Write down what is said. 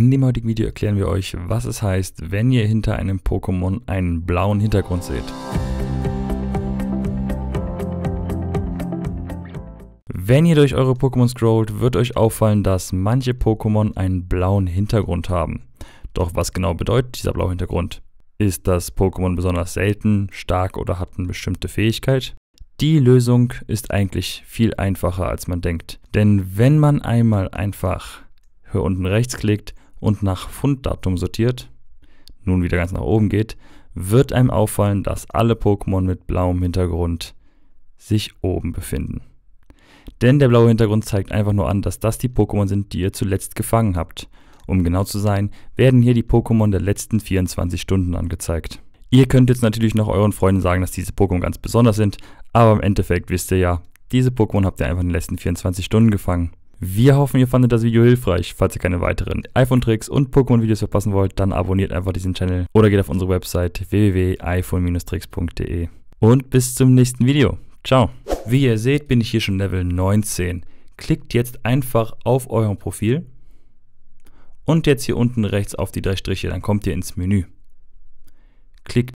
In dem heutigen Video erklären wir euch, was es heißt, wenn ihr hinter einem Pokémon einen blauen Hintergrund seht. Wenn ihr durch eure Pokémon scrollt, wird euch auffallen, dass manche Pokémon einen blauen Hintergrund haben. Doch was genau bedeutet dieser blaue Hintergrund? Ist das Pokémon besonders selten, stark oder hat eine bestimmte Fähigkeit? Die Lösung ist eigentlich viel einfacher, als man denkt. Denn wenn man einmal einfach hier unten rechts klickt, und nach Funddatum sortiert, nun wieder ganz nach oben geht, wird einem auffallen, dass alle Pokémon mit blauem Hintergrund sich oben befinden. Denn der blaue Hintergrund zeigt einfach nur an, dass das die Pokémon sind, die ihr zuletzt gefangen habt. Um genau zu sein, werden hier die Pokémon der letzten 24 Stunden angezeigt. Ihr könnt jetzt natürlich noch euren Freunden sagen, dass diese Pokémon ganz besonders sind, aber im Endeffekt wisst ihr ja, diese Pokémon habt ihr einfach in den letzten 24 Stunden gefangen. Wir hoffen, ihr fandet das Video hilfreich. Falls ihr keine weiteren iPhone-Tricks und Pokémon-Videos verpassen wollt, dann abonniert einfach diesen Channel oder geht auf unsere Website www.iphone-tricks.de. Und bis zum nächsten Video. Ciao. Wie ihr seht, bin ich hier schon Level 19. Klickt jetzt einfach auf eurem Profil und jetzt hier unten rechts auf die drei Striche, dann kommt ihr ins Menü. Klickt